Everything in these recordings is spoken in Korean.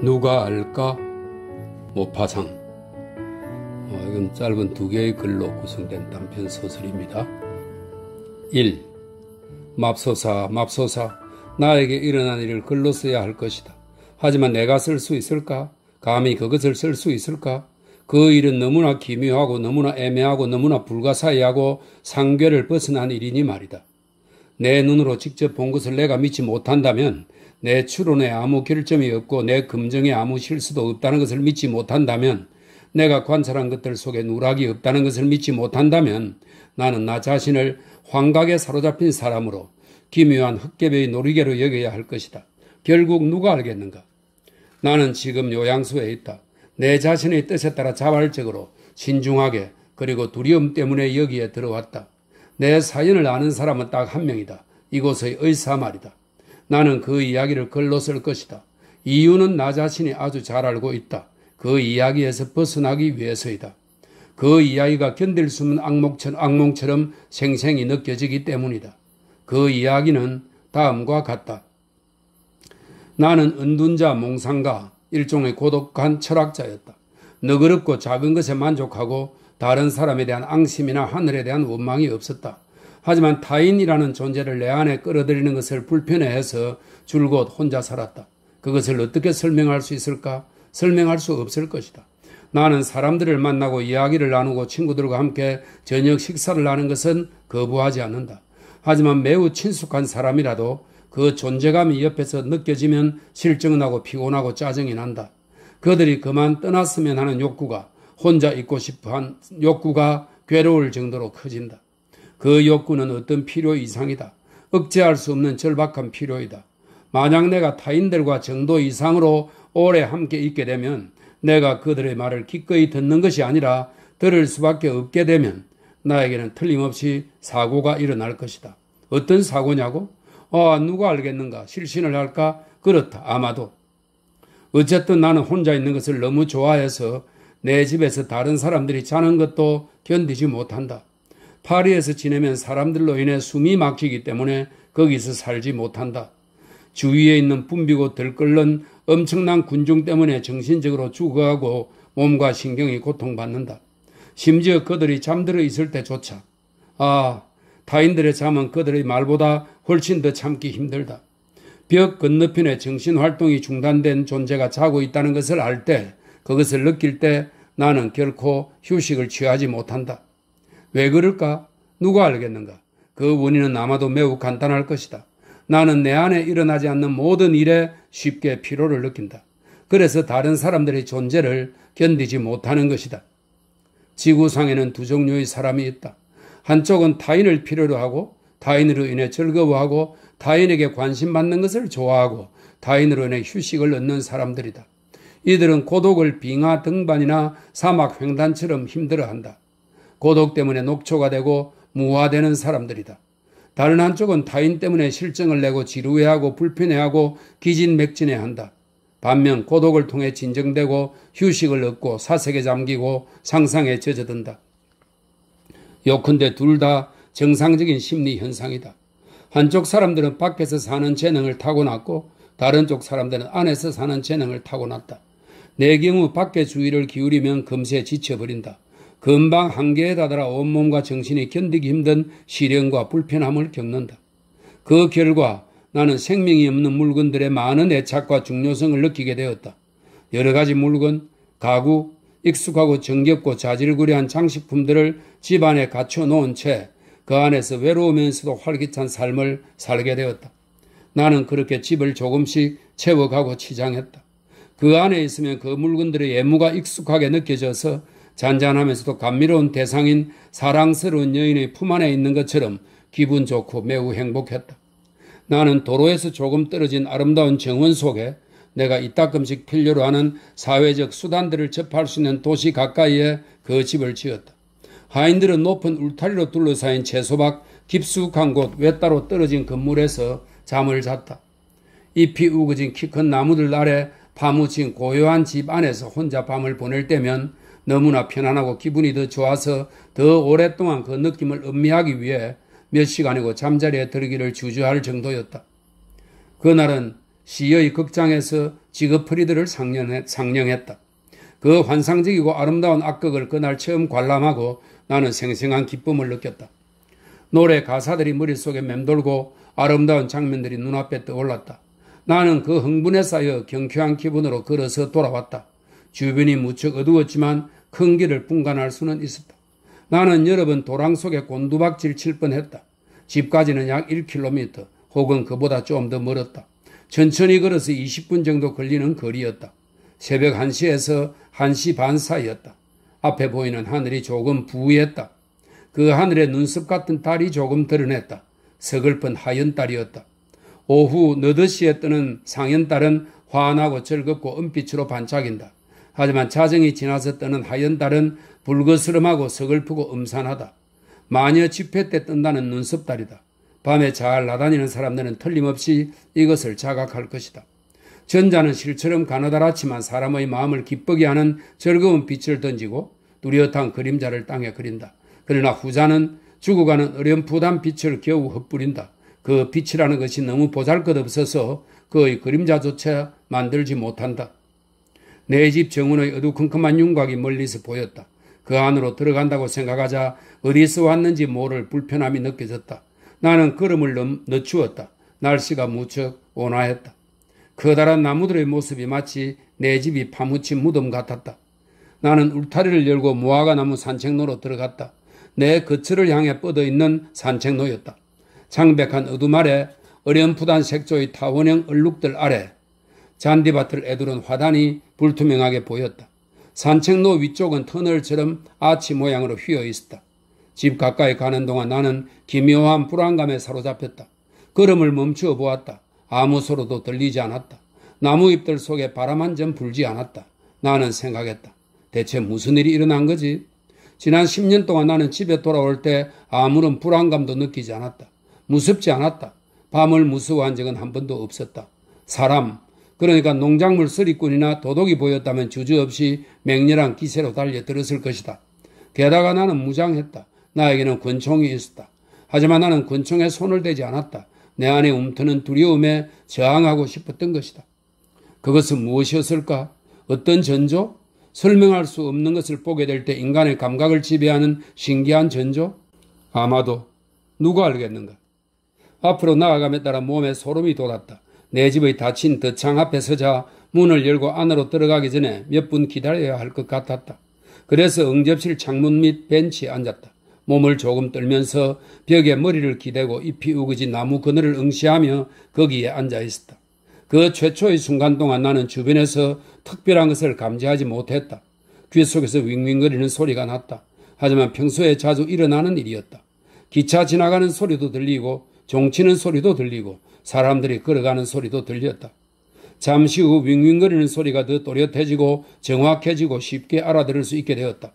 누가 알까? 모파상. 어, 이건 짧은 두 개의 글로 구성된 단편 소설입니다. 1. 맙소사, 맙소사. 나에게 일어난 일을 글로 써야 할 것이다. 하지만 내가 쓸 수 있을까? 감히 그것을 쓸 수 있을까? 그 일은 너무나 기묘하고 너무나 애매하고 너무나 불가사의하고 상괴를 벗어난 일이니 말이다. 내 눈으로 직접 본 것을 내가 믿지 못한다면 내 추론에 아무 결점이 없고 내검정에 아무 실수도 없다는 것을 믿지 못한다면 내가 관찰한 것들 속에 누락이 없다는 것을 믿지 못한다면 나는 나 자신을 환각에 사로잡힌 사람으로 기묘한 흑개의 놀이개로 여겨야 할 것이다. 결국 누가 알겠는가? 나는 지금 요양소에 있다. 내 자신의 뜻에 따라 자발적으로 신중하게 그리고 두려움 때문에 여기에 들어왔다. 내 사연을 아는 사람은 딱 한 명이다. 이곳의 의사 말이다. 나는 그 이야기를 글로 쓸 것이다. 이유는 나 자신이 아주 잘 알고 있다. 그 이야기에서 벗어나기 위해서이다. 그 이야기가 견딜 수 없는 악몽처럼, 악몽처럼 생생히 느껴지기 때문이다. 그 이야기는 다음과 같다. 나는 은둔자 몽상가, 일종의 고독한 철학자였다. 너그럽고 작은 것에 만족하고 다른 사람에 대한 앙심이나 하늘에 대한 원망이 없었다. 하지만 타인이라는 존재를 내 안에 끌어들이는 것을 불편해해서 줄곧 혼자 살았다. 그것을 어떻게 설명할 수 있을까? 설명할 수 없을 것이다. 나는 사람들을 만나고 이야기를 나누고 친구들과 함께 저녁 식사를 하는 것은 거부하지 않는다. 하지만 매우 친숙한 사람이라도 그 존재감이 옆에서 느껴지면 실증나고 피곤하고 짜증이 난다. 그들이 그만 떠났으면 하는 욕구가 혼자 있고 싶어 한 욕구가 괴로울 정도로 커진다. 그 욕구는 어떤 필요 이상이다. 억제할 수 없는 절박한 필요이다. 만약 내가 타인들과 정도 이상으로 오래 함께 있게 되면 내가 그들의 말을 기꺼이 듣는 것이 아니라 들을 수밖에 없게 되면 나에게는 틀림없이 사고가 일어날 것이다. 어떤 사고냐고? 아, 누가 알겠는가? 실신을 할까? 그렇다. 아마도. 어쨌든 나는 혼자 있는 것을 너무 좋아해서 내 집에서 다른 사람들이 자는 것도 견디지 못한다. 파리에서 지내면 사람들로 인해 숨이 막히기 때문에 거기서 살지 못한다. 주위에 있는 붐비고 들끓는 엄청난 군중 때문에 정신적으로 죽어가고 몸과 신경이 고통받는다. 심지어 그들이 잠들어 있을 때조차 아 타인들의 잠은 그들의 말보다 훨씬 더 참기 힘들다. 벽 건너편에 정신활동이 중단된 존재가 자고 있다는 것을 알 때, 그것을 느낄 때 나는 결코 휴식을 취하지 못한다. 왜 그럴까? 누가 알겠는가? 그 원인은 아마도 매우 간단할 것이다. 나는 내 안에 일어나지 않는 모든 일에 쉽게 피로를 느낀다. 그래서 다른 사람들의 존재를 견디지 못하는 것이다. 지구상에는 두 종류의 사람이 있다. 한쪽은 타인을 필요로 하고 타인으로 인해 즐거워하고 타인에게 관심 받는 것을 좋아하고 타인으로 인해 휴식을 얻는 사람들이다. 이들은 고독을 빙하 등반이나 사막 횡단처럼 힘들어한다. 고독 때문에 녹초가 되고 무화되는 사람들이다. 다른 한쪽은 타인 때문에 실증을 내고 지루해하고 불편해하고 기진맥진해한다. 반면 고독을 통해 진정되고 휴식을 얻고 사색에 잠기고 상상에 젖어든다. 요컨대 둘 다 정상적인 심리 현상이다. 한쪽 사람들은 밖에서 사는 재능을 타고났고 다른 쪽 사람들은 안에서 사는 재능을 타고났다. 내 경우 밖에 주의를 기울이면 금세 지쳐버린다. 금방 한계에 다다라 온몸과 정신이 견디기 힘든 시련과 불편함을 겪는다. 그 결과 나는 생명이 없는 물건들의 많은 애착과 중요성을 느끼게 되었다. 여러 가지 물건, 가구, 익숙하고 정겹고 자질구레한 장식품들을 집 안에 갖춰 놓은 채 그 안에서 외로우면서도 활기찬 삶을 살게 되었다. 나는 그렇게 집을 조금씩 채워가고 치장했다. 그 안에 있으면 그 물건들의 예무가 익숙하게 느껴져서 잔잔하면서도 감미로운 대상인 사랑스러운 여인의 품 안에 있는 것처럼 기분 좋고 매우 행복했다. 나는 도로에서 조금 떨어진 아름다운 정원 속에 내가 이따금씩 필요로 하는 사회적 수단들을 접할 수 있는 도시 가까이에 그 집을 지었다. 하인들은 높은 울타리로 둘러싸인 채소박 깊숙한 곳 외따로 떨어진 건물에서 잠을 잤다. 잎이 우거진 키 큰 나무들 아래 파묻힌 고요한 집 안에서 혼자 밤을 보낼 때면 너무나 편안하고 기분이 더 좋아서 더 오랫동안 그 느낌을 음미하기 위해 몇 시간이고 잠자리에 들기를 주저할 정도였다. 그날은 시의 극장에서 지그프리드를 상영했다. 그 환상적이고 아름다운 악극을 그날 처음 관람하고 나는 생생한 기쁨을 느꼈다. 노래 가사들이 머릿속에 맴돌고 아름다운 장면들이 눈앞에 떠올랐다. 나는 그 흥분에 쌓여 경쾌한 기분으로 걸어서 돌아왔다. 주변이 무척 어두웠지만 큰 길을 분간할 수는 있었다. 나는 여러 번 도랑 속에 곤두박질 칠 뻔했다. 집까지는 약 1km 혹은 그보다 좀 더 멀었다. 천천히 걸어서 20분 정도 걸리는 거리였다. 새벽 1시에서 1시 반 사이였다. 앞에 보이는 하늘이 조금 부했다. 그 하늘에 눈썹 같은 달이 조금 드러냈다. 서글픈 하얀 달이었다. 오후 너드시에 뜨는 상현 달은 환하고 즐겁고 은빛으로 반짝인다. 하지만 자정이 지나서 떠는 하얀 달은 불거스름하고 서글프고 음산하다. 마녀 집회 때 뜬다는 눈썹달이다. 밤에 잘 나다니는 사람들은 틀림없이 이것을 자각할 것이다. 전자는 실처럼 가느다랗지만 사람의 마음을 기쁘게 하는 즐거운 빛을 던지고 뚜렷한 그림자를 땅에 그린다. 그러나 후자는 죽어가는 어렴풋한 빛을 겨우 흩뿌린다그 빛이라는 것이 너무 보잘것없어서 그의 그림자조차 만들지 못한다. 내집 정원의 어두컴컴한 윤곽이 멀리서 보였다. 그 안으로 들어간다고 생각하자 어디서 왔는지 모를 불편함이 느껴졌다. 나는 걸음을 늦추었다. 날씨가 무척 온화했다. 커다란 나무들의 모습이 마치 내 집이 파묻힌 무덤 같았다. 나는 울타리를 열고 무화과나무 산책로로 들어갔다. 내 거처를 향해 뻗어있는 산책로였다. 창백한 어둠 아래 어렴풋한 색조의 타원형 얼룩들 아래 잔디밭을 애두른 화단이 불투명하게 보였다. 산책로 위쪽은 터널처럼 아치 모양으로 휘어 있었다. 집 가까이 가는 동안 나는 기묘한 불안감에 사로잡혔다. 걸음을 멈추어 보았다. 아무 소리도 들리지 않았다. 나무 잎들 속에 바람 한 점 불지 않았다. 나는 생각했다. 대체 무슨 일이 일어난 거지? 지난 10년 동안 나는 집에 돌아올 때 아무런 불안감도 느끼지 않았다. 무섭지 않았다. 밤을 무서워한 적은 한 번도 없었다. 사람, 그러니까 농작물 쓰리꾼이나 도둑이 보였다면 주저없이 맹렬한 기세로 달려들었을 것이다. 게다가 나는 무장했다. 나에게는 권총이 있었다. 하지만 나는 권총에 손을 대지 않았다. 내 안에 움트는 두려움에 저항하고 싶었던 것이다. 그것은 무엇이었을까? 어떤 전조? 설명할 수 없는 것을 보게 될 때 인간의 감각을 지배하는 신기한 전조? 아마도 누가 알겠는가? 앞으로 나아감에 따라 몸에 소름이 돋았다. 내 집의 닫힌 덧창 앞에 서자 문을 열고 안으로 들어가기 전에 몇 분 기다려야 할 것 같았다. 그래서 응접실 창문 밑 벤치에 앉았다. 몸을 조금 떨면서 벽에 머리를 기대고 잎이 우거진 나무 그늘을 응시하며 거기에 앉아 있었다. 그 최초의 순간 동안 나는 주변에서 특별한 것을 감지하지 못했다. 귀 속에서 윙윙거리는 소리가 났다. 하지만 평소에 자주 일어나는 일이었다. 기차 지나가는 소리도 들리고 종치는 소리도 들리고 사람들이 걸어가는 소리도 들렸다. 잠시 후 윙윙거리는 소리가 더 또렷해지고 정확해지고 쉽게 알아들을 수 있게 되었다.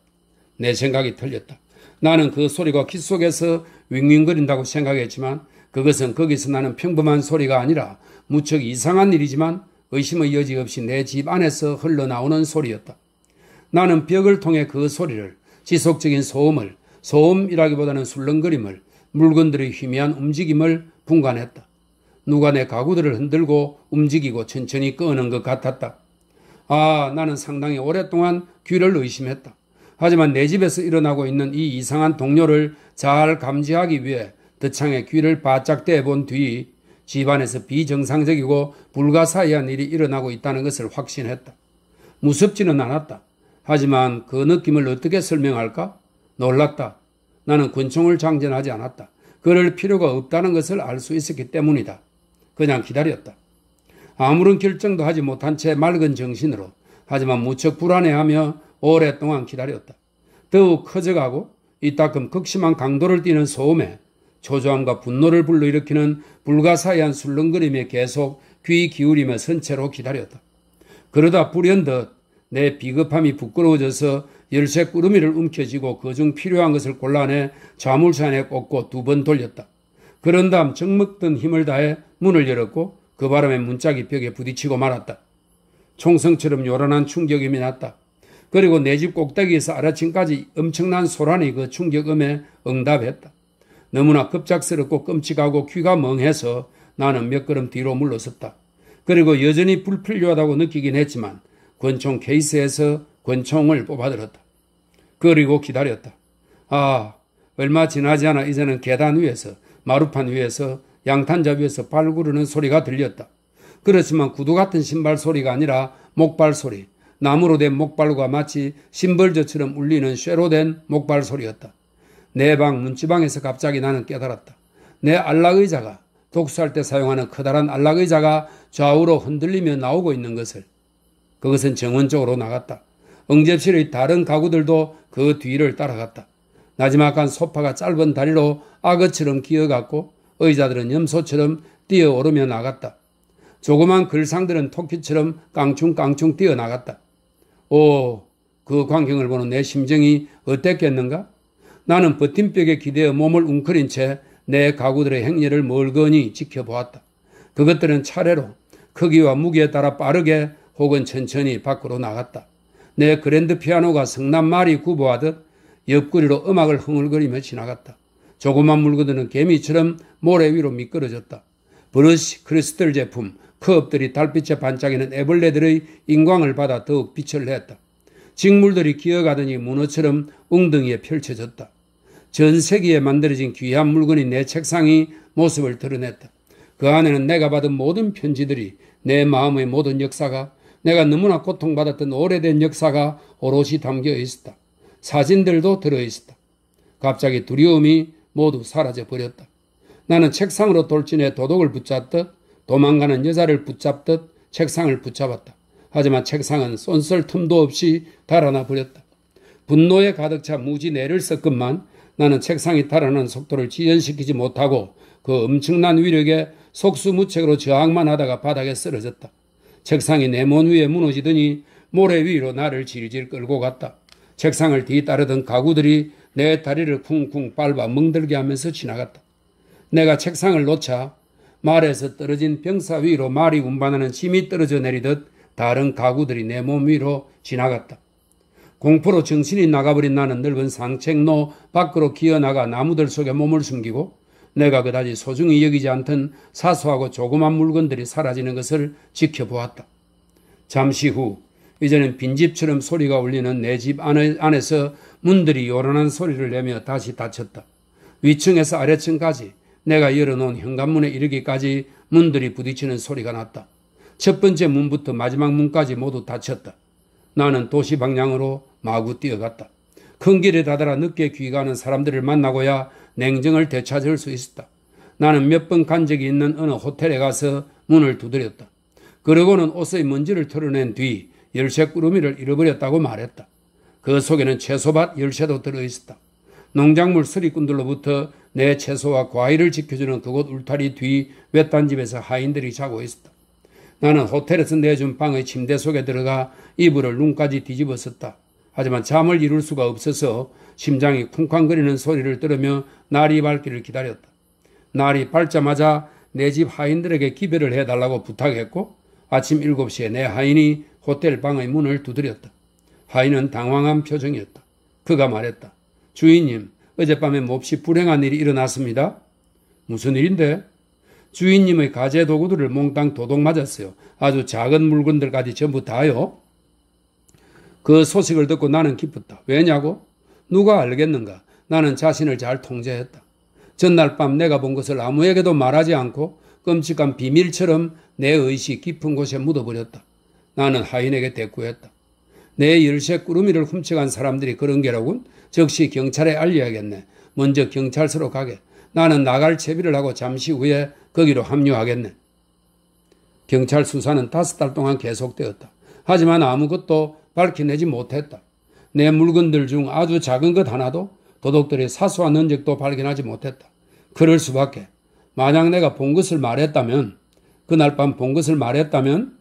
내 생각이 틀렸다. 나는 그 소리가 귓 속에서 윙윙거린다고 생각했지만 그것은 거기서 나는 평범한 소리가 아니라 무척 이상한 일이지만 의심의 여지 없이 내 집 안에서 흘러나오는 소리였다. 나는 벽을 통해 그 소리를 지속적인 소음을 소음이라기보다는 술렁거림을 물건들의 희미한 움직임을 분간했다. 누가 내 가구들을 흔들고 움직이고 천천히 끄는 것 같았다. 아, 나는 상당히 오랫동안 귀를 의심했다. 하지만 내 집에서 일어나고 있는 이 이상한 동료를 잘 감지하기 위해 드창의 귀를 바짝 떼본 뒤 집안에서 비정상적이고 불가사의한 일이 일어나고 있다는 것을 확신했다. 무섭지는 않았다. 하지만 그 느낌을 어떻게 설명할까? 놀랐다. 나는 권총을 장전하지 않았다. 그럴 필요가 없다는 것을 알 수 있었기 때문이다. 그냥 기다렸다. 아무런 결정도 하지 못한 채 맑은 정신으로 하지만 무척 불안해하며 오랫동안 기다렸다. 더욱 커져가고 이따금 극심한 강도를 띠는 소음에 초조함과 분노를 불러일으키는 불가사의한 술렁거림에 계속 귀 기울이며 선채로 기다렸다. 그러다 불현듯 내 비겁함이 부끄러워져서 열쇠 꾸러미를 움켜쥐고 그중 필요한 것을 골라내 자물쇠 안에 꽂고 두 번 돌렸다. 그런 다음 적먹던 힘을 다해 문을 열었고 그 바람에 문짝이 벽에 부딪히고 말았다. 총성처럼 요란한 충격음이 났다. 그리고 내 집 꼭대기에서 아래층까지 엄청난 소란이그 충격음에 응답했다. 너무나 급작스럽고 끔찍하고 귀가 멍해서 나는 몇 걸음 뒤로 물러섰다. 그리고 여전히 불필요하다고 느끼긴 했지만 권총 케이스에서 권총을 뽑아들었다. 그리고 기다렸다. 아, 얼마 지나지 않아 이제는 계단 위에서, 마루판 위에서 양탄잡이에서 발 구르는 소리가 들렸다. 그렇지만 구두 같은 신발 소리가 아니라 목발 소리, 나무로 된 목발과 마치 심벌저처럼 울리는 쇠로 된 목발 소리였다. 내 방 문지방에서 갑자기 나는 깨달았다. 내 안락의자가 독수할 때 사용하는 커다란 안락의자가 좌우로 흔들리며 나오고 있는 것을 그것은 정원 쪽으로 나갔다. 응접실의 다른 가구들도 그 뒤를 따라갔다. 나지막한 소파가 짧은 다리로 악어처럼 기어갔고 의자들은 염소처럼 뛰어오르며 나갔다. 조그만 글상들은 토끼처럼 깡충깡충 뛰어나갔다. 오, 그 광경을 보는 내 심정이 어땠겠는가? 나는 버팀벽에 기대어 몸을 웅크린 채 내 가구들의 행렬을 멀거니 지켜보았다. 그것들은 차례로 크기와 무게에 따라 빠르게 혹은 천천히 밖으로 나갔다. 내 그랜드 피아노가 성난 말이 구보하듯 옆구리로 음악을 흥얼거리며 지나갔다. 조그만 물건들은 개미처럼 모래 위로 미끄러졌다. 브러시 크리스털 제품, 컵들이 달빛에 반짝이는 애벌레들의 인광을 받아 더욱 빛을 냈다. 직물들이 기어가더니 문어처럼 웅덩이에 펼쳐졌다. 전 세계에 만들어진 귀한 물건이 내 책상이 모습을 드러냈다. 그 안에는 내가 받은 모든 편지들이 내 마음의 모든 역사가 내가 너무나 고통받았던 오래된 역사가 오롯이 담겨 있었다. 사진들도 들어 있었다. 갑자기 두려움이 모두 사라져 버렸다. 나는 책상으로 돌진해 도둑을 붙잡듯 도망가는 여자를 붙잡듯 책상을 붙잡았다. 하지만 책상은 쏜쓸 틈도 없이 달아나 버렸다. 분노에 가득 차 무지 내를 썼건만 나는 책상이 달아난 속도를 지연시키지 못하고 그 엄청난 위력에 속수무책으로 저항만 하다가 바닥에 쓰러졌다. 책상이 내 몸 위에 무너지더니 모래 위로 나를 질질 끌고 갔다. 책상을 뒤따르던 가구들이 내 다리를 쿵쿵 밟아 멍들게 하면서 지나갔다. 내가 책상을 놓자 말에서 떨어진 병사 위로 말이 운반하는 침이 떨어져 내리듯 다른 가구들이 내 몸 위로 지나갔다. 공포로 정신이 나가버린 나는 넓은 상책로 밖으로 기어나가 나무들 속에 몸을 숨기고 내가 그다지 소중히 여기지 않던 사소하고 조그만 물건들이 사라지는 것을 지켜보았다. 잠시 후 이제는 빈집처럼 소리가 울리는 내 집 안에서 문들이 요란한 소리를 내며 다시 닫혔다. 위층에서 아래층까지 내가 열어놓은 현관문에 이르기까지 문들이 부딪히는 소리가 났다. 첫 번째 문부터 마지막 문까지 모두 닫혔다. 나는 도시 방향으로 마구 뛰어갔다. 큰 길에 다다라 늦게 귀가하는 사람들을 만나고야 냉정을 되찾을 수 있었다. 나는 몇 번 간 적이 있는 어느 호텔에 가서 문을 두드렸다. 그러고는 옷의 먼지를 털어낸 뒤 열쇠 꾸러미를 잃어버렸다고 말했다. 그 속에는 채소밭 열쇠도 들어있었다. 농작물 수리꾼들로부터 내 채소와 과일을 지켜주는 그곳 울타리 뒤 외딴 집에서 하인들이 자고 있었다. 나는 호텔에서 내준 방의 침대 속에 들어가 이불을 눈까지 뒤집어 썼다. 하지만 잠을 이룰 수가 없어서 심장이 쿵쾅거리는 소리를 들으며 날이 밝기를 기다렸다. 날이 밝자마자 내 집 하인들에게 기별을 해달라고 부탁했고 아침 7시에 내 하인이 호텔 방의 문을 두드렸다. 하인은 당황한 표정이었다. 그가 말했다. 주인님, 어젯밤에 몹시 불행한 일이 일어났습니다. 무슨 일인데? 주인님의 가재 도구들을 몽땅 도둑 맞았어요. 아주 작은 물건들까지 전부 다요. 그 소식을 듣고 나는 기뻤다. 왜냐고? 누가 알겠는가? 나는 자신을 잘 통제했다. 전날 밤 내가 본 것을 아무에게도 말하지 않고 끔찍한 비밀처럼 내 의식 깊은 곳에 묻어버렸다. 나는 하인에게 대꾸했다. 내 열쇠 꾸러미를 훔쳐간 사람들이 그런 게라군? 즉시 경찰에 알려야겠네. 먼저 경찰서로 가게. 나는 나갈 채비를 하고 잠시 후에 거기로 합류하겠네. 경찰 수사는 다섯 달 동안 계속되었다. 하지만 아무것도 밝혀내지 못했다. 내 물건들 중 아주 작은 것 하나도 도둑들의 사소한 흔적도 발견하지 못했다. 그럴 수밖에. 만약 내가 본 것을 말했다면, 그날 밤 본 것을 말했다면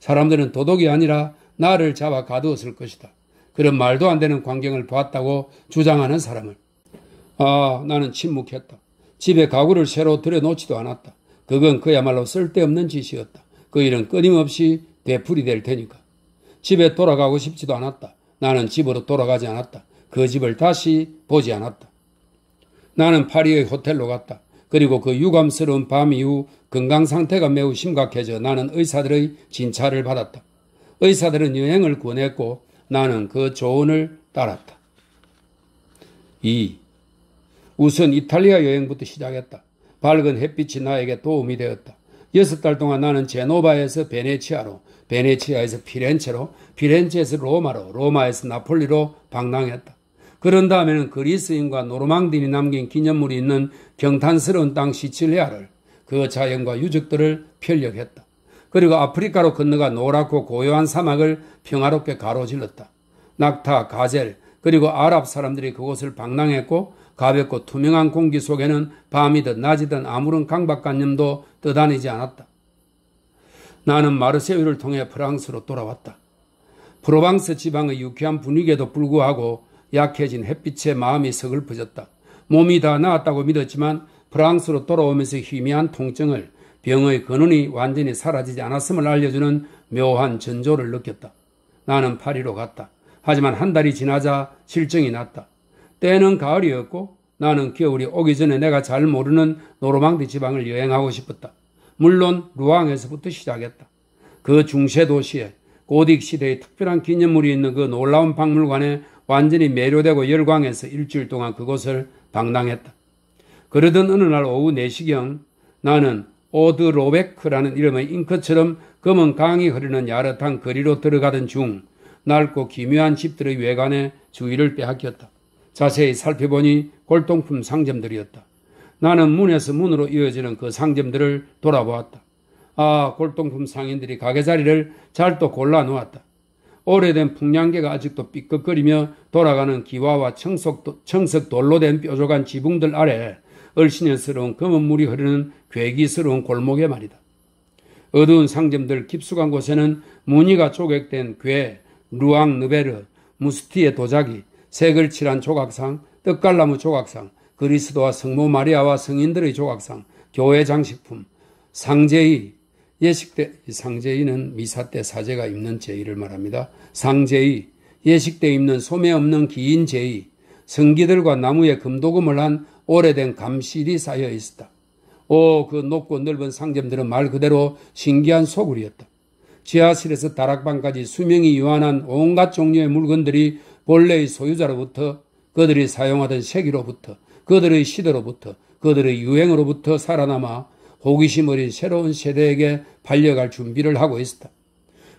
사람들은 도둑이 아니라 나를 잡아 가두었을 것이다. 그런 말도 안 되는 광경을 보았다고 주장하는 사람을. 아, 나는 침묵했다. 집에 가구를 새로 들여놓지도 않았다. 그건 그야말로 쓸데없는 짓이었다. 그 일은 끊임없이 되풀이 될 테니까. 집에 돌아가고 싶지도 않았다. 나는 집으로 돌아가지 않았다. 그 집을 다시 보지 않았다. 나는 파리의 호텔로 갔다. 그리고 그 유감스러운 밤 이후 건강 상태가 매우 심각해져 나는 의사들의 진찰을 받았다. 의사들은 여행을 권했고 나는 그 조언을 따랐다. 2. 우선 이탈리아 여행부터 시작했다. 밝은 햇빛이 나에게 도움이 되었다. 여섯 달 동안 나는 제노바에서 베네치아로, 베네치아에서 피렌체로, 피렌체에서 로마로, 로마에서 나폴리로 방랑했다. 그런 다음에는 그리스인과 노르망디인이 남긴 기념물이 있는 경탄스러운 땅 시칠리아를 그 자연과 유적들을 편력했다. 그리고 아프리카로 건너가 노랗고 고요한 사막을 평화롭게 가로질렀다. 낙타, 가젤, 그리고 아랍 사람들이 그곳을 방랑했고 가볍고 투명한 공기 속에는 밤이든 낮이든 아무런 강박관념도 떠다니지 않았다. 나는 마르세유를 통해 프랑스로 돌아왔다. 프로방스 지방의 유쾌한 분위기에도 불구하고 약해진 햇빛에 마음이 서글퍼졌다. 몸이 다 나았다고 믿었지만 프랑스로 돌아오면서 희미한 통증을 병의 근원이 완전히 사라지지 않았음을 알려주는 묘한 전조를 느꼈다. 나는 파리로 갔다. 하지만 한 달이 지나자 실증이 났다. 때는 가을이었고 나는 겨울이 오기 전에 내가 잘 모르는 노르망디 지방을 여행하고 싶었다. 물론 루앙에서부터 시작했다. 그 중세 도시에 고딕 시대의 특별한 기념물이 있는 그 놀라운 박물관에 완전히 매료되고 열광해서 일주일 동안 그곳을 방랑했다. 그러던 어느 날 오후 4시경 나는 오드 로베크라는 이름의 잉크처럼 검은 강이 흐르는 야릇한 거리로 들어가던 중 낡고 기묘한 집들의 외관에 주위를 빼앗겼다. 자세히 살펴보니 골동품 상점들이었다. 나는 문에서 문으로 이어지는 그 상점들을 돌아보았다. 아, 골동품 상인들이 가게 자리를 잘 또 골라 놓았다. 오래된 풍량계가 아직도 삐걱거리며 돌아가는 기와와 청석, 청석 돌로 된 뾰족한 지붕들 아래 얼씬해스러운 검은 물이 흐르는 괴기스러운 골목에 말이다. 어두운 상점들 깊숙한 곳에는 무늬가 조격된 괴, 루앙 느베르, 무스티의 도자기, 색을 칠한 조각상, 떡갈나무 조각상, 그리스도와 성모 마리아와 성인들의 조각상, 교회 장식품, 상제의, 예식 때, 상제의는 미사 때 사제가 입는 제의를 말합니다. 상제의, 예식 때 입는 소매 없는 긴 제의, 성기들과 나무에 금도금을 한 오래된 감실이 쌓여 있었다. 오, 그 높고 넓은 상점들은 말 그대로 신기한 소굴이었다. 지하실에서 다락방까지 수명이 유한한 온갖 종류의 물건들이 본래의 소유자로부터 그들이 사용하던 세기로부터 그들의 시대로부터 그들의 유행으로부터 살아남아 호기심 어린 새로운 세대에게 반려갈 준비를 하고 있었다.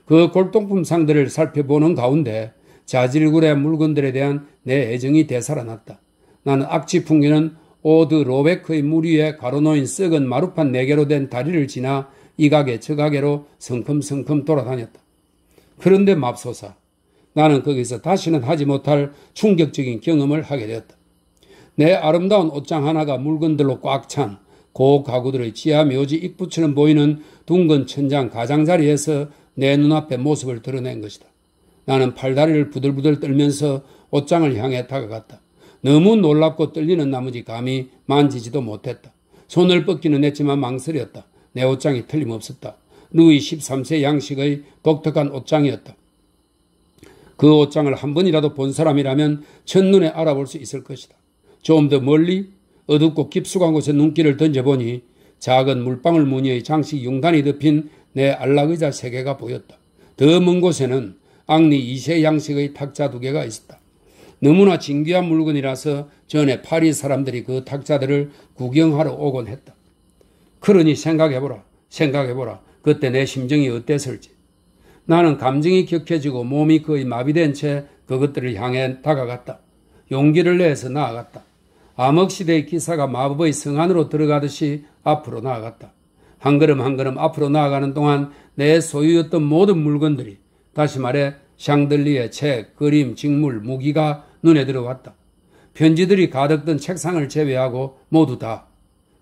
그 골동품 상들을 살펴보는 가운데 자질구레 물건들에 대한 내 애정이 되살아났다. 나는 악취 풍기는 오드 로베크의 물 위에 가로놓인 썩은 마루판 네 개로 된 다리를 지나 이 가게 저 가게로 성큼성큼 돌아다녔다. 그런데 맙소사 나는 거기서 다시는 하지 못할 충격적인 경험을 하게 되었다. 내 아름다운 옷장 하나가 물건들로 꽉 찬 고가구들의 지하 묘지 입구처럼 보이는 둥근 천장 가장자리에서 내 눈앞에 모습을 드러낸 것이다. 나는 팔다리를 부들부들 떨면서 옷장을 향해 다가갔다. 너무 놀랍고 떨리는 나머지 감히 만지지도 못했다. 손을 뻗기는 했지만 망설였다. 내 옷장이 틀림없었다. 루이 13세 양식의 독특한 옷장이었다. 그 옷장을 한 번이라도 본 사람이라면 첫눈에 알아볼 수 있을 것이다. 좀 더 멀리 어둡고 깊숙한 곳에 눈길을 던져보니 작은 물방울 무늬의 장식 용단이 덮인 내 안락의자 세 개가 보였다. 더 먼 곳에는 악리 2세 양식의 탁자 두 개가 있었다. 너무나 진귀한 물건이라서 전에 파리 사람들이 그 탁자들을 구경하러 오곤 했다. 그러니 생각해보라, 생각해보라. 그때 내 심정이 어땠을지. 나는 감정이 격해지고 몸이 거의 마비된 채 그것들을 향해 다가갔다. 용기를 내서 나아갔다. 암흑시대의 기사가 마법의 성안으로 들어가듯이 앞으로 나아갔다. 한 걸음 한 걸음 앞으로 나아가는 동안 내 소유였던 모든 물건들이 다시 말해 샹들리의 책, 그림, 직물, 무기가 눈에 들어왔다. 편지들이 가득 든 책상을 제외하고 모두 다.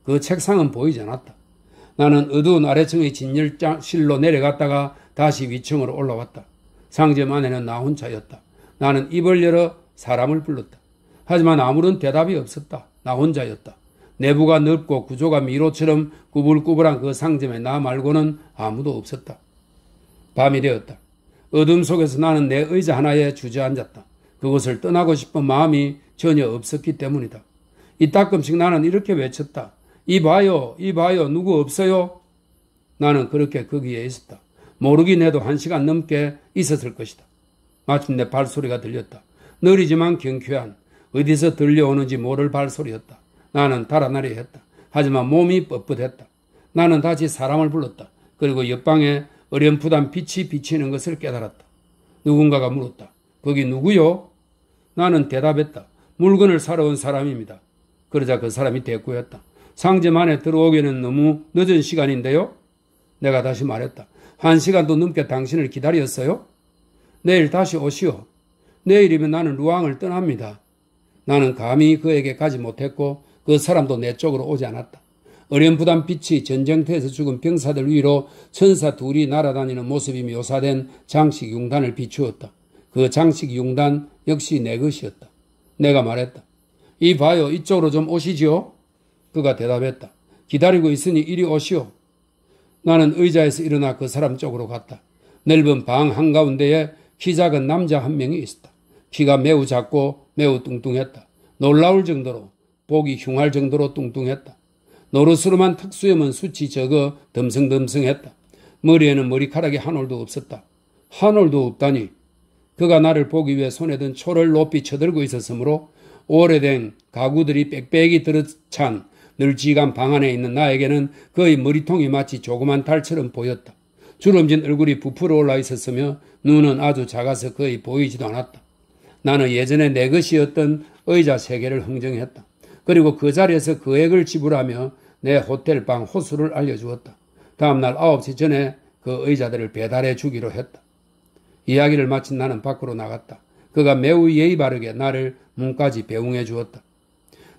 그 책상은 보이지 않았다. 나는 어두운 아래층의 진열장실로 내려갔다가 다시 위층으로 올라왔다. 상점 안에는 나 혼자였다. 나는 입을 열어 사람을 불렀다. 하지만 아무런 대답이 없었다. 나 혼자였다. 내부가 넓고 구조가 미로처럼 구불구불한 그 상점에 나 말고는 아무도 없었다. 밤이 되었다. 어둠 속에서 나는 내 의자 하나에 주저앉았다. 그곳을 떠나고 싶은 마음이 전혀 없었기 때문이다. 이따끔씩 나는 이렇게 외쳤다. 이봐요, 이봐요, 누구 없어요? 나는 그렇게 거기에 있었다. 모르긴 해도 한 시간 넘게 있었을 것이다. 마침내 발소리가 들렸다. 느리지만 경쾌한 어디서 들려오는지 모를 발소리였다. 나는 달아나려 했다. 하지만 몸이 뻣뻣했다. 나는 다시 사람을 불렀다. 그리고 옆방에 어렴풋한 빛이 비치는 것을 깨달았다. 누군가가 물었다. 거기 누구요? 나는 대답했다. 물건을 사러 온 사람입니다. 그러자 그 사람이 대꾸였다. 상점 안에 들어오기는 에 너무 늦은 시간인데요? 내가 다시 말했다. 한 시간도 넘게 당신을 기다렸어요? 내일 다시 오시오. 내일이면 나는 루앙을 떠납니다. 나는 감히 그에게 가지 못했고 그 사람도 내 쪽으로 오지 않았다. 어렴풋한 빛이 전쟁터에서 죽은 병사들 위로 천사 둘이 날아다니는 모습이 묘사된 장식 융단을 비추었다. 그 장식 융단 역시 내 것이었다. 내가 말했다. 이 봐요. 이쪽으로 좀 오시지요? 그가 대답했다. 기다리고 있으니 이리 오시오. 나는 의자에서 일어나 그 사람 쪽으로 갔다. 넓은 방 한가운데에 키 작은 남자 한 명이 있었다. 키가 매우 작고 매우 뚱뚱했다. 놀라울 정도로 보기 흉할 정도로 뚱뚱했다. 노릇으로만 탁수염은 수치 적어 듬성듬성했다 머리에는 머리카락이 한 올도 없었다. 한 올도 없다니 그가 나를 보기 위해 손에 든 초를 높이 쳐들고 있었으므로 오래된 가구들이 빽빽이 들어찬 늘찍간방 안에 있는 나에게는 그의 머리통이 마치 조그만 달처럼 보였다. 주름진 얼굴이 부풀어 올라 있었으며 눈은 아주 작아서 거의 보이지도 않았다. 나는 예전에 내 것이었던 의자 세 개를 흥정했다. 그리고 그 자리에서 그액을 지불하며 내 호텔방 호수를 알려주었다. 다음날 9시 전에 그 의자들을 배달해 주기로 했다. 이야기를 마친 나는 밖으로 나갔다. 그가 매우 예의 바르게 나를 문까지 배웅해 주었다.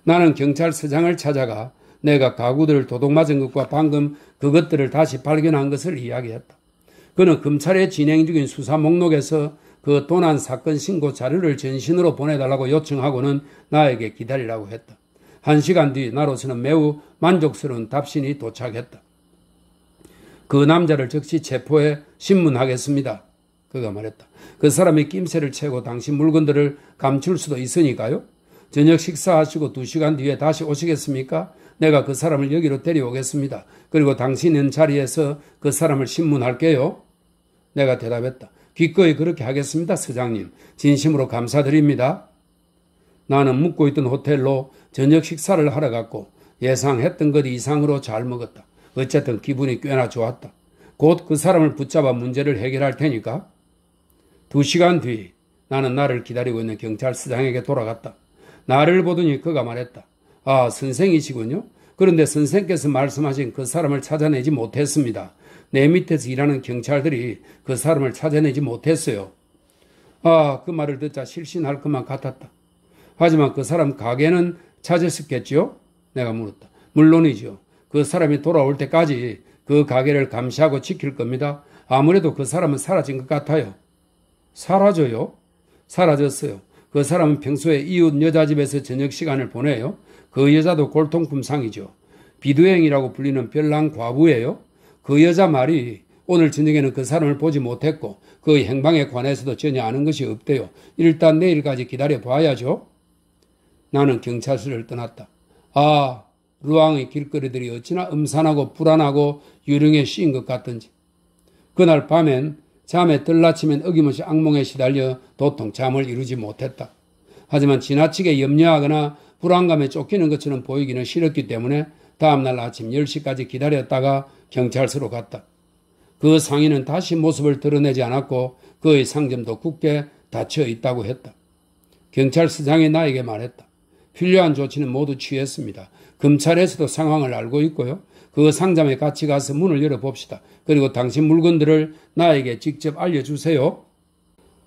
나는 경찰서장을 찾아가 내가 가구들을 도둑맞은 것과 방금 그것들을 다시 발견한 것을 이야기했다. 그는 검찰에 진행 중인 수사 목록에서 그 도난 사건 신고 자료를 전신으로 보내달라고 요청하고는 나에게 기다리라고 했다. 한 시간 뒤 나로서는 매우 만족스러운 답신이 도착했다. 그 남자를 즉시 체포해 신문하겠습니다. 그가 말했다. 그 사람이 낌새를 채고 당신 물건들을 감출 수도 있으니까요. 저녁 식사하시고 두 시간 뒤에 다시 오시겠습니까? 내가 그 사람을 여기로 데려오겠습니다. 그리고 당신은 자리에서 그 사람을 신문할게요. 내가 대답했다. 기꺼이 그렇게 하겠습니다, 서장님. 진심으로 감사드립니다. 나는 묵고 있던 호텔로 저녁 식사를 하러 갔고 예상했던 것 이상으로 잘 먹었다. 어쨌든 기분이 꽤나 좋았다. 곧 그 사람을 붙잡아 문제를 해결할 테니까. 두 시간 뒤 나는 나를 기다리고 있는 경찰서장에게 돌아갔다. 나를 보더니 그가 말했다. 아, 선생이시군요. 그런데 선생께서 말씀하신 그 사람을 찾아내지 못했습니다. 내 밑에서 일하는 경찰들이 그 사람을 찾아내지 못했어요. 아, 그 말을 듣자 실신할 것만 같았다. 하지만 그 사람 가게는 찾았었겠지요? 내가 물었다. 물론이죠. 그 사람이 돌아올 때까지 그 가게를 감시하고 지킬 겁니다. 아무래도 그 사람은 사라진 것 같아요. 사라져요. 사라졌어요. 그 사람은 평소에 이웃 여자 집에서 저녁 시간을 보내요. 그 여자도 골통품상이죠. 비두행이라고 불리는 별난 과부예요. 그 여자 말이 오늘 저녁에는 그 사람을 보지 못했고 그 행방에 관해서도 전혀 아는 것이 없대요. 일단 내일까지 기다려 봐야죠. 나는 경찰서를 떠났다. 아, 루앙의 길거리들이 어찌나 음산하고 불안하고 유령에 씌인 것같던지 그날 밤엔 잠에 들라치면 어김없이 악몽에 시달려 도통 잠을 이루지 못했다. 하지만 지나치게 염려하거나 불안감에 쫓기는 것처럼 보이기는 싫었기 때문에 다음날 아침 10시까지 기다렸다가 경찰서로 갔다. 그 상인은 다시 모습을 드러내지 않았고 그의 상점도 굳게 닫혀 있다고 했다. 경찰서장이 나에게 말했다. 필요한 조치는 모두 취했습니다. 검찰에서도 상황을 알고 있고요. 그 상점에 같이 가서 문을 열어봅시다. 그리고 당신 물건들을 나에게 직접 알려주세요.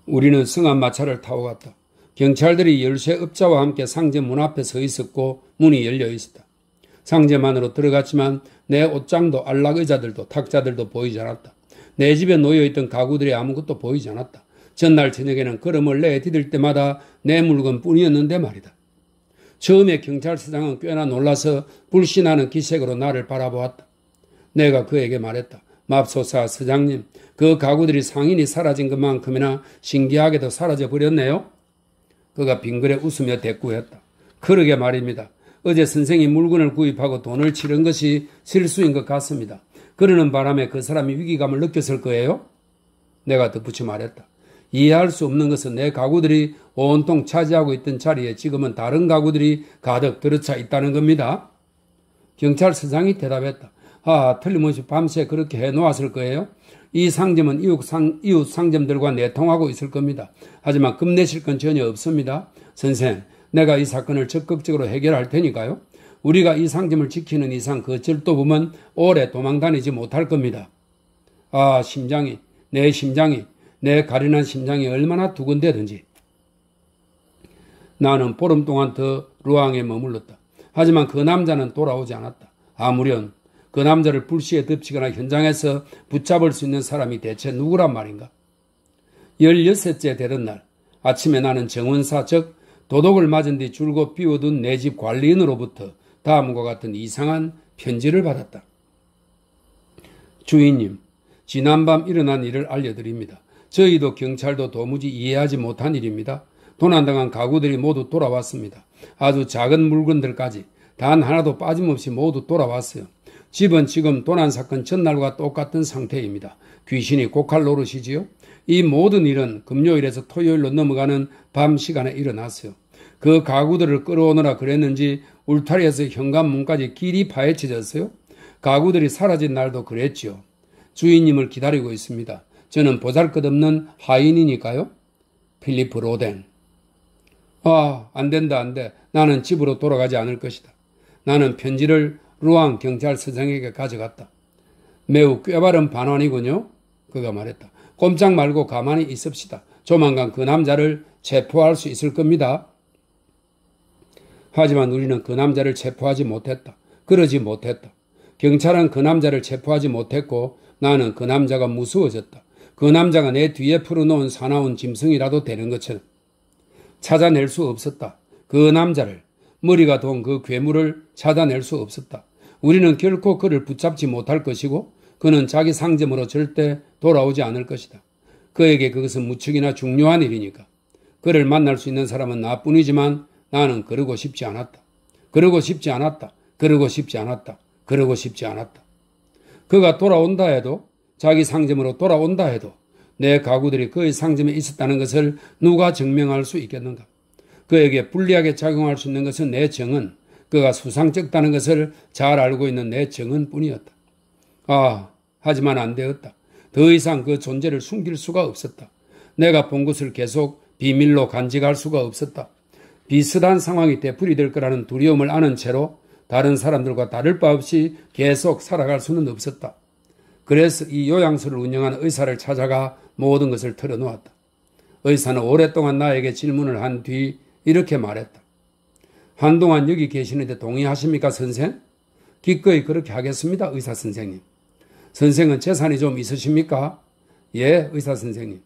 우리는 승한 마차를 타고 갔다. 경찰들이 열쇠 업자와 함께 상점 문 앞에 서 있었고 문이 열려 있었다. 상점 안으로 들어갔지만 내 옷장도 안락의자들도 탁자들도 보이지 않았다. 내 집에 놓여있던 가구들이 아무것도 보이지 않았다. 전날 저녁에는 걸음을 내디딜 때마다 내 물건뿐이었는데 말이다. 처음에 경찰서장은 꽤나 놀라서 불신하는 기색으로 나를 바라보았다. 내가 그에게 말했다. 맙소사 서장님, 그 가구들이 상인이 사라진 것만큼이나 신기하게도 사라져 버렸네요. 그가 빙그레 웃으며 대꾸했다. 그러게 말입니다. 어제 선생이 물건을 구입하고 돈을 치른 것이 실수인 것 같습니다. 그러는 바람에 그 사람이 위기감을 느꼈을 거예요? 내가 덧붙여 말했다. 이해할 수 없는 것은 내 가구들이 온통 차지하고 있던 자리에 지금은 다른 가구들이 가득 들어차 있다는 겁니다. 경찰서장이 대답했다. 아, 틀림없이 밤새 그렇게 해 놓았을 거예요. 이 상점은 이웃, 상, 이웃 상점들과 내통하고 있을 겁니다. 하지만 겁내실 건 전혀 없습니다. 선생, 내가 이 사건을 적극적으로 해결할 테니까요. 우리가 이 상점을 지키는 이상 그절도 보면 오래 도망 다니지 못할 겁니다. 아, 심장이, 내 심장이, 내 가련한 심장이 얼마나 두근대든지 나는 보름 동안 더 루앙에 머물렀다. 하지만 그 남자는 돌아오지 않았다. 아무렴 그 남자를 불시에 덮치거나 현장에서 붙잡을 수 있는 사람이 대체 누구란 말인가? 16째 되던 날 아침에 나는 정원사 즉 도둑을 맞은 뒤 줄곧 비워둔 내 집 관리인으로부터 다음과 같은 이상한 편지를 받았다. 주인님, 지난밤 일어난 일을 알려드립니다. 저희도 경찰도 도무지 이해하지 못한 일입니다. 도난당한 가구들이 모두 돌아왔습니다. 아주 작은 물건들까지 단 하나도 빠짐없이 모두 돌아왔어요. 집은 지금 도난 사건 전날과 똑같은 상태입니다. 귀신이 고칼 노릇이지요. 이 모든 일은 금요일에서 토요일로 넘어가는 밤 시간에 일어났어요. 그 가구들을 끌어오느라 그랬는지 울타리에서 현관문까지 길이 파헤쳐졌어요. 가구들이 사라진 날도 그랬지요. 주인님을 기다리고 있습니다. 저는 보잘것없는 하인이니까요. 필리프 로댕. 아, 안 된다, 안 돼. 나는 집으로 돌아가지 않을 것이다. 나는 편지를 루앙 경찰 서장에게 가져갔다. 매우 꾀바른 반환이군요. 그가 말했다. 꼼짝 말고 가만히 있읍시다. 조만간 그 남자를 체포할 수 있을 겁니다. 하지만 우리는 그 남자를 체포하지 못했다. 그러지 못했다. 경찰은 그 남자를 체포하지 못했고 나는 그 남자가 무서워졌다. 그 남자가 내 뒤에 풀어놓은 사나운 짐승이라도 되는 것처럼. 찾아낼 수 없었다. 그 남자를, 머리가 돈 그 괴물을 찾아낼 수 없었다. 우리는 결코 그를 붙잡지 못할 것이고 그는 자기 상점으로 절대 돌아오지 않을 것이다. 그에게 그것은 무척이나 중요한 일이니까. 그를 만날 수 있는 사람은 나뿐이지만 나는 그러고 싶지 않았다. 그러고 싶지 않았다. 그러고 싶지 않았다. 그러고 싶지 않았다. 그가 돌아온다 해도 자기 상점으로 돌아온다 해도 내 가구들이 그의 상점에 있었다는 것을 누가 증명할 수 있겠는가? 그에게 불리하게 작용할 수 있는 것은 내 정은, 그가 수상쩍다는 것을 잘 알고 있는 내 정은 뿐이었다. 아, 하지만 안 되었다. 더 이상 그 존재를 숨길 수가 없었다. 내가 본 것을 계속 비밀로 간직할 수가 없었다. 비슷한 상황이 되풀이 될 거라는 두려움을 아는 채로 다른 사람들과 다를 바 없이 계속 살아갈 수는 없었다. 그래서 이 요양소를 운영하는 의사를 찾아가 모든 것을 털어놓았다. 의사는 오랫동안 나에게 질문을 한 뒤 이렇게 말했다. 한동안 여기 계시는데 동의하십니까, 선생? 기꺼이 그렇게 하겠습니다, 의사 선생님. 선생은 재산이 좀 있으십니까? 예, 의사 선생님.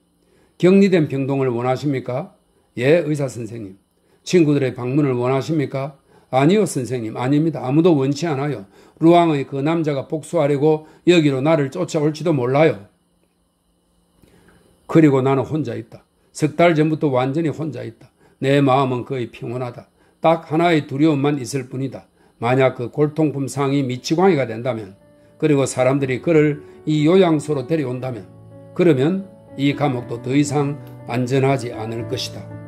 격리된 병동을 원하십니까? 예, 의사 선생님. 친구들의 방문을 원하십니까? 아니요, 선생님. 아닙니다. 아무도 원치 않아요. 루앙의 그 남자가 복수하려고 여기로 나를 쫓아올지도 몰라요. 그리고 나는 혼자 있다. 석 달 전부터 완전히 혼자 있다. 내 마음은 거의 평온하다. 딱 하나의 두려움만 있을 뿐이다. 만약 그 골통품 상이 미치광이가 된다면, 그리고 사람들이 그를 이 요양소로 데려온다면, 그러면 이 감옥도 더 이상 안전하지 않을 것이다.